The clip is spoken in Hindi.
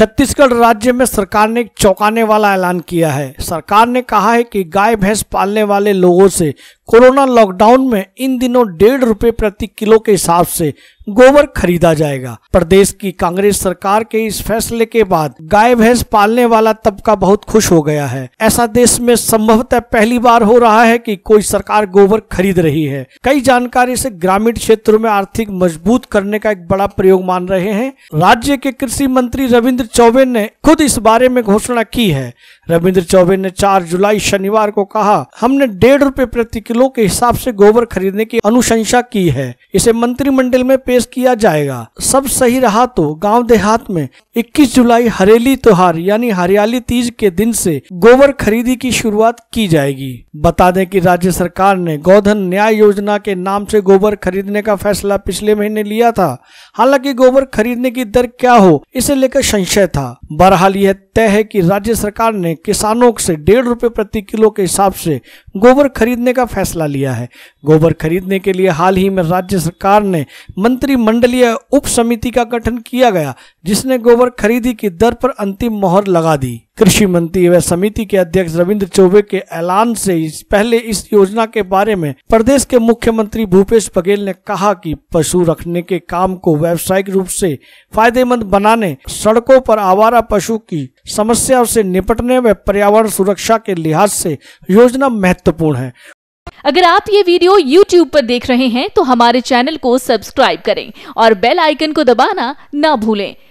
छत्तीसगढ़ राज्य में सरकार ने एक चौंकाने वाला ऐलान किया है सरकार ने कहा है कि गाय भैंस पालने वाले लोगों से कोरोना लॉकडाउन में इन दिनों डेढ़ रुपये प्रति किलो के हिसाब से गोबर खरीदा जाएगा प्रदेश की कांग्रेस सरकार के इस फैसले के बाद गाय भैंस पालने वाला तबका बहुत खुश हो गया है ऐसा देश में संभवतः पहली बार हो रहा है कि कोई सरकार गोबर खरीद रही है कई जानकारी से ग्रामीण क्षेत्रों में आर्थिक मजबूत करने का एक बड़ा प्रयोग मान रहे हैं राज्य के कृषि मंत्री रविन्द्र चौबे ने खुद इस बारे में घोषणा की है रविंद्र चौबे ने 4 जुलाई शनिवार को कहा हमने डेढ़ रूपए प्रति किलो के हिसाब से गोबर खरीदने की अनुशंसा की है इसे मंत्रिमंडल में पेश किया जाएगा सब सही रहा तो गांव देहात में 21 जुलाई हरेली त्योहार यानी हरियाली तीज के दिन से गोबर खरीदी की शुरुआत की जाएगी बता दें कि राज्य सरकार ने गोधन न्याय योजना के नाम से गोबर खरीदने का फैसला पिछले महीने लिया था हालांकि गोबर खरीदने की दर क्या हो इसे लेकर संशय था बहरहाल यह तय है कि राज्य सरकार ने किसानों से डेढ़ रुपये प्रति किलो के हिसाब से गोबर खरीदने का फैसला लिया है गोबर खरीदने के लिए हाल ही में राज्य सरकार ने मंत्रिमंडलीय उप समिति का गठन किया गया जिसने गोबर खरीदी की दर पर अंतिम मोहर लगा दी कृषि मंत्री व समिति के अध्यक्ष रविंद्र चौबे के ऐलान से पहले इस योजना के बारे में प्रदेश के मुख्यमंत्री भूपेश बघेल ने कहा कि पशु रखने के काम को व्यावसायिक रूप से फायदेमंद बनाने सड़कों पर आवारा पशु की समस्या से निपटने व पर्यावरण सुरक्षा के लिहाज से योजना महत्वपूर्ण है अगर आप ये वीडियो YouTube पर देख रहे हैं तो हमारे चैनल को सब्सक्राइब करें और बेल आइकन को दबाना ना भूलें